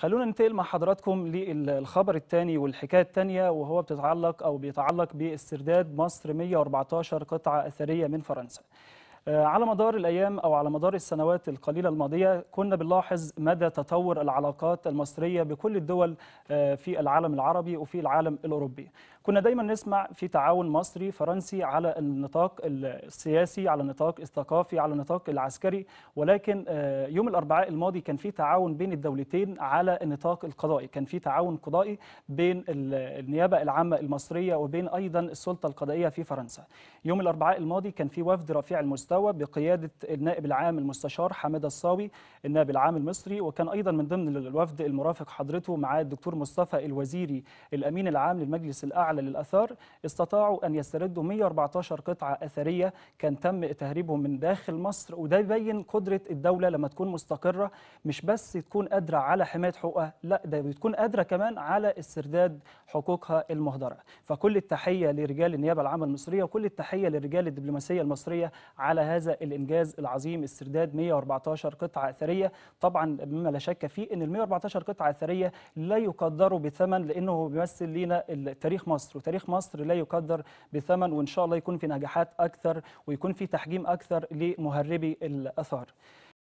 خلونا ننتقل مع حضراتكم للخبر الثاني والحكايه الثانيه وهو بتتعلق او بيتعلق باسترداد مصر 114 قطعه اثريه من فرنسا. آه، على مدار الأيام أو على مدار السنوات القليلة الماضية كنا بنلاحظ مدى تطور العلاقات المصرية بكل الدول آه، في العالم العربي وفي العالم الأوروبي كنا دايما نسمع في تعاون مصري فرنسي على النطاق السياسي على النطاق الثقافي على النطاق العسكري ولكن آه، يوم الأربعاء الماضي كان في تعاون بين الدولتين على النطاق القضائي كان في تعاون قضائي بين النيابة العامة المصرية وبين أيضا السلطة القضائية في فرنسا يوم الأربعاء الماضي كان في وفد رفيع المستوى المحتوى بقيادة النائب العام المستشار حمادة الصاوي النائب العام المصري وكان أيضا من ضمن الوفد المرافق حضرته مع الدكتور مصطفى الوزيري الأمين العام للمجلس الأعلى للأثار استطاعوا أن يستردوا 114 قطعة أثرية كان تم تهريبهم من داخل مصر وده يبين قدرة الدولة لما تكون مستقرة مش بس تكون قادرة على حماية حقوقها لا ده بتكون قادرة كمان على استرداد حقوقها المهدرة فكل التحية لرجال النيابة العامة المصرية وكل التحية لرجال الدبلوماسية المصرية على هذا الانجاز العظيم استرداد 114 قطعه اثريه طبعا مما لا شك فيه ان ال 114 قطعه اثريه لا يقدروا بثمن لانه بيمثل لينا تاريخ مصر وتاريخ مصر لا يقدر بثمن وان شاء الله يكون في نجاحات اكثر ويكون في تحجيم اكثر لمهربي الاثار